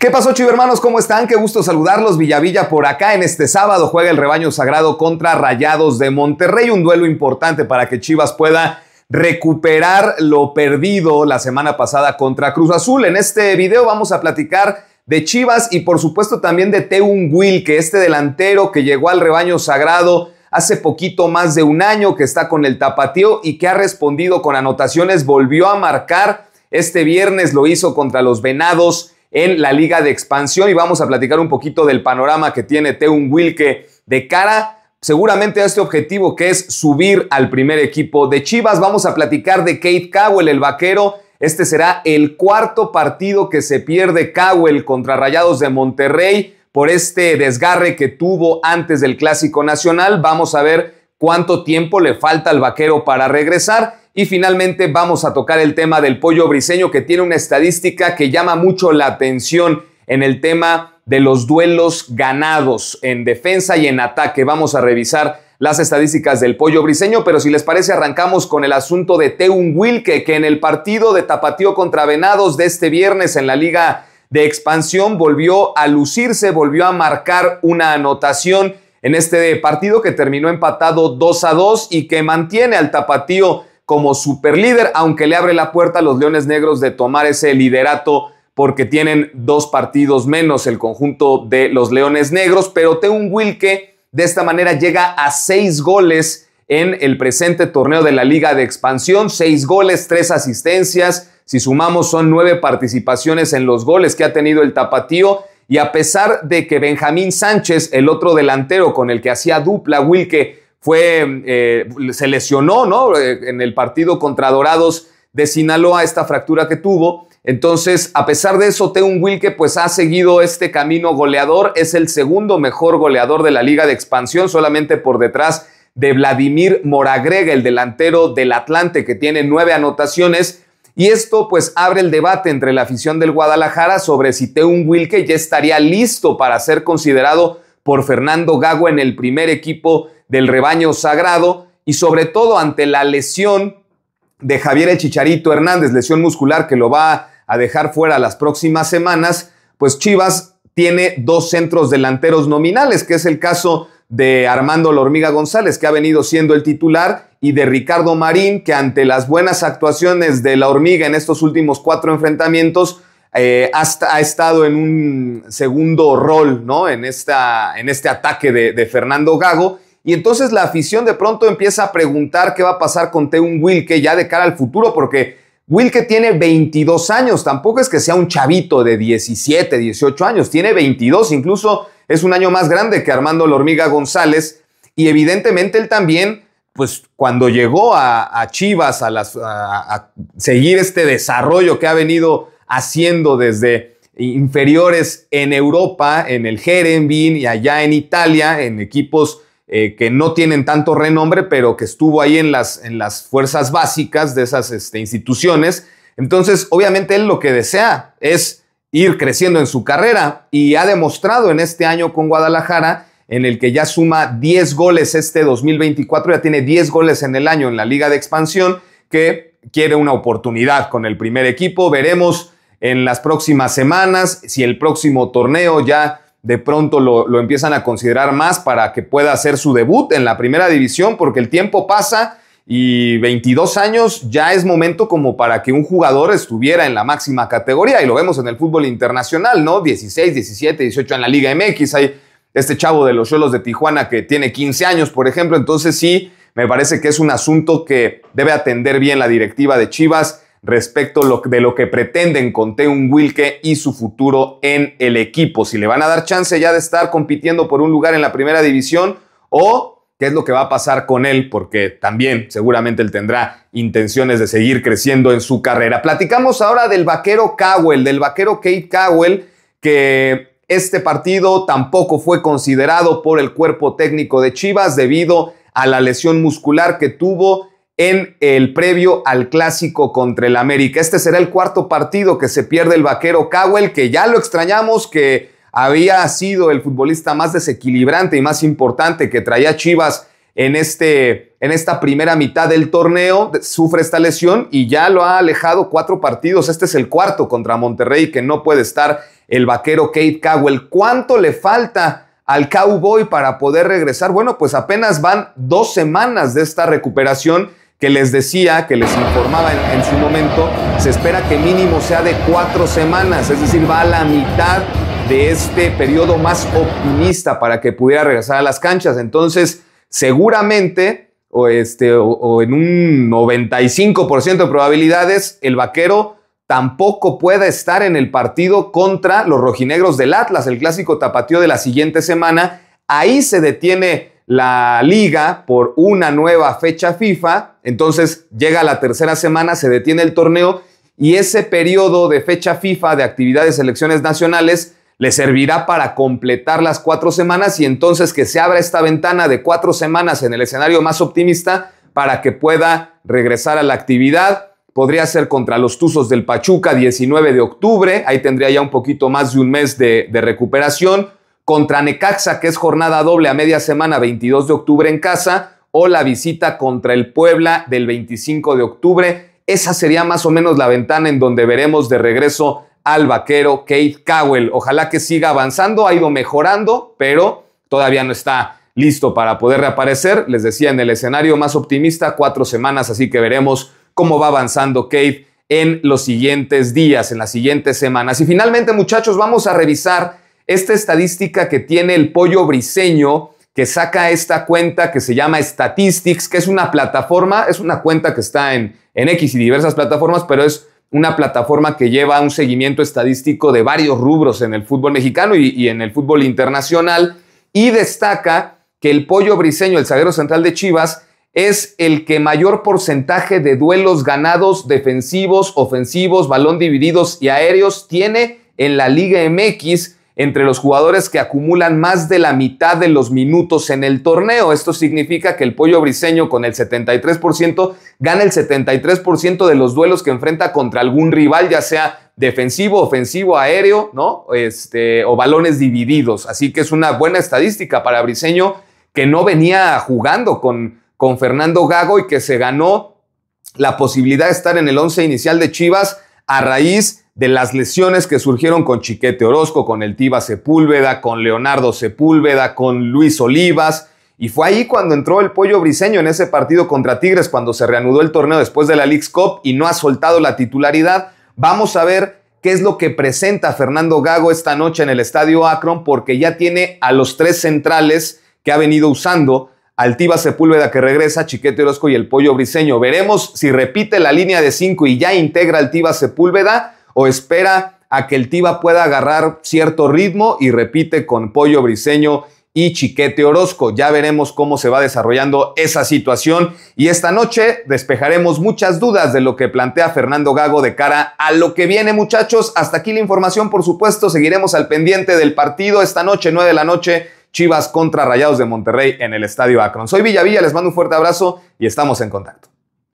¿Qué pasó, Hermanos, ¿Cómo están? Qué gusto saludarlos. Villavilla por acá. En este sábado juega el rebaño sagrado contra Rayados de Monterrey. Un duelo importante para que Chivas pueda recuperar lo perdido la semana pasada contra Cruz Azul. En este video vamos a platicar de Chivas y por supuesto también de Teun Will, que este delantero que llegó al rebaño sagrado hace poquito más de un año, que está con el tapatío y que ha respondido con anotaciones, volvió a marcar. Este viernes lo hizo contra los Venados en la Liga de Expansión y vamos a platicar un poquito del panorama que tiene Teun Wilke de cara seguramente a este objetivo que es subir al primer equipo de Chivas. Vamos a platicar de Kate Cowell, el vaquero. Este será el cuarto partido que se pierde Cowell contra Rayados de Monterrey por este desgarre que tuvo antes del Clásico Nacional. Vamos a ver cuánto tiempo le falta al vaquero para regresar. Y finalmente vamos a tocar el tema del pollo briseño que tiene una estadística que llama mucho la atención en el tema de los duelos ganados en defensa y en ataque. Vamos a revisar las estadísticas del pollo briseño, pero si les parece arrancamos con el asunto de Teun Wilke, que en el partido de Tapatío contra Venados de este viernes en la Liga de Expansión volvió a lucirse, volvió a marcar una anotación en este partido que terminó empatado 2 a 2 y que mantiene al Tapatío como superlíder, aunque le abre la puerta a los Leones Negros de tomar ese liderato porque tienen dos partidos menos el conjunto de los Leones Negros, pero Teun Wilke de esta manera llega a seis goles en el presente torneo de la Liga de Expansión, seis goles, tres asistencias, si sumamos son nueve participaciones en los goles que ha tenido el tapatío y a pesar de que Benjamín Sánchez, el otro delantero con el que hacía dupla Wilke, fue, eh, se lesionó, ¿no? Eh, en el partido contra Dorados de Sinaloa, esta fractura que tuvo. Entonces, a pesar de eso, Teun Wilke pues ha seguido este camino goleador, es el segundo mejor goleador de la Liga de Expansión, solamente por detrás de Vladimir Moragrega, el delantero del Atlante, que tiene nueve anotaciones. Y esto pues abre el debate entre la afición del Guadalajara sobre si Teun Wilke ya estaría listo para ser considerado por Fernando Gago en el primer equipo del rebaño sagrado y sobre todo ante la lesión de Javier El Chicharito Hernández, lesión muscular que lo va a dejar fuera las próximas semanas, pues Chivas tiene dos centros delanteros nominales, que es el caso de Armando La Hormiga González, que ha venido siendo el titular, y de Ricardo Marín, que ante las buenas actuaciones de La Hormiga en estos últimos cuatro enfrentamientos, eh, ha estado en un segundo rol, ¿no? En, esta, en este ataque de Fernando Gago. Y entonces la afición de pronto empieza a preguntar qué va a pasar con Teun Wilke ya de cara al futuro, porque Wilke tiene 22 años, tampoco es que sea un chavito de 17, 18 años, tiene 22, incluso es un año más grande que Armando Lormiga Hormiga González. Y evidentemente él también, pues cuando llegó a, Chivas a, las, a, seguir este desarrollo que ha venido haciendo desde inferiores en Europa, en el Jerenvin y allá en Italia, en equipos eh, que no tienen tanto renombre, pero que estuvo ahí en las, en las fuerzas básicas de esas este, instituciones. Entonces, obviamente él lo que desea es ir creciendo en su carrera y ha demostrado en este año con Guadalajara, en el que ya suma 10 goles este 2024, ya tiene 10 goles en el año en la Liga de Expansión, que quiere una oportunidad con el primer equipo. Veremos en las próximas semanas si el próximo torneo ya de pronto lo, empiezan a considerar más para que pueda hacer su debut en la primera división, porque el tiempo pasa y 22 años ya es momento como para que un jugador estuviera en la máxima categoría, y lo vemos en el fútbol internacional, ¿no? 16, 17, 18 en la Liga MX, hay este chavo de los Cholos de Tijuana que tiene 15 años, por ejemplo, entonces sí, me parece que es un asunto que debe atender bien la directiva de Chivas respecto de lo que pretenden con Teun Wilke y su futuro en el equipo. Si le van a dar chance ya de estar compitiendo por un lugar en la primera división o qué es lo que va a pasar con él, porque también seguramente él tendrá intenciones de seguir creciendo en su carrera. Platicamos ahora del vaquero Cowell, del vaquero Kate Cowell, que este partido tampoco fue considerado por el cuerpo técnico de Chivas debido a la lesión muscular que tuvo en el previo al clásico contra el América. Este será el cuarto partido que se pierde el vaquero Cowell, que ya lo extrañamos, que había sido el futbolista más desequilibrante y más importante que traía Chivas en, este, en esta primera mitad del torneo. Sufre esta lesión y ya lo ha alejado cuatro partidos. Este es el cuarto contra Monterrey, que no puede estar el vaquero Kate Cowell. ¿Cuánto le falta? al cowboy para poder regresar. Bueno, pues apenas van dos semanas de esta recuperación que les decía, que les informaba en, su momento, se espera que mínimo sea de cuatro semanas, es decir, va a la mitad de este periodo más optimista para que pudiera regresar a las canchas. Entonces, seguramente, o, este, o, en un 95% de probabilidades, el vaquero tampoco pueda estar en el partido contra los rojinegros del Atlas, el clásico tapateo de la siguiente semana. Ahí se detiene la liga por una nueva fecha FIFA, entonces llega la tercera semana, se detiene el torneo y ese periodo de fecha FIFA de actividades selecciones nacionales le servirá para completar las cuatro semanas y entonces que se abra esta ventana de cuatro semanas en el escenario más optimista para que pueda regresar a la actividad. Podría ser contra los Tuzos del Pachuca 19 de octubre, ahí tendría ya un poquito más de un mes de recuperación contra Necaxa, que es jornada doble a media semana, 22 de octubre en casa, o la visita contra el Puebla del 25 de octubre. Esa sería más o menos la ventana en donde veremos de regreso al vaquero Kate Cowell. Ojalá que siga avanzando, ha ido mejorando, pero todavía no está listo para poder reaparecer. Les decía, en el escenario más optimista, cuatro semanas, así que veremos cómo va avanzando Kate en los siguientes días, en las siguientes semanas. Y finalmente, muchachos, vamos a revisar esta estadística que tiene el pollo briseño, que saca esta cuenta que se llama Statistics, que es una plataforma, es una cuenta que está en, en X y diversas plataformas, pero es una plataforma que lleva un seguimiento estadístico de varios rubros en el fútbol mexicano y, y en el fútbol internacional, y destaca que el pollo briseño, el zaguero central de Chivas, es el que mayor porcentaje de duelos ganados, defensivos, ofensivos, balón divididos y aéreos tiene en la Liga MX entre los jugadores que acumulan más de la mitad de los minutos en el torneo. Esto significa que el pollo briseño con el 73% gana el 73% de los duelos que enfrenta contra algún rival, ya sea defensivo, ofensivo, aéreo, ¿no? Este, o balones divididos. Así que es una buena estadística para Briseño que no venía jugando con, con Fernando Gago y que se ganó la posibilidad de estar en el 11 inicial de Chivas a raíz de las lesiones que surgieron con Chiquete Orozco, con el Tiba Sepúlveda, con Leonardo Sepúlveda, con Luis Olivas. Y fue ahí cuando entró el pollo briseño en ese partido contra Tigres, cuando se reanudó el torneo después de la Leagues Cup y no ha soltado la titularidad. Vamos a ver qué es lo que presenta Fernando Gago esta noche en el estadio Akron, porque ya tiene a los tres centrales que ha venido usando. Altiva Sepúlveda que regresa, Chiquete Orozco y el Pollo Briseño. Veremos si repite la línea de cinco y ya integra Altiva Sepúlveda o espera a que el Tiva pueda agarrar cierto ritmo y repite con Pollo Briseño y Chiquete Orozco. Ya veremos cómo se va desarrollando esa situación y esta noche despejaremos muchas dudas de lo que plantea Fernando Gago de cara a lo que viene muchachos. Hasta aquí la información, por supuesto, seguiremos al pendiente del partido esta noche, 9 de la noche. Chivas contra Rayados de Monterrey en el Estadio Akron. Soy Villavilla, les mando un fuerte abrazo y estamos en contacto.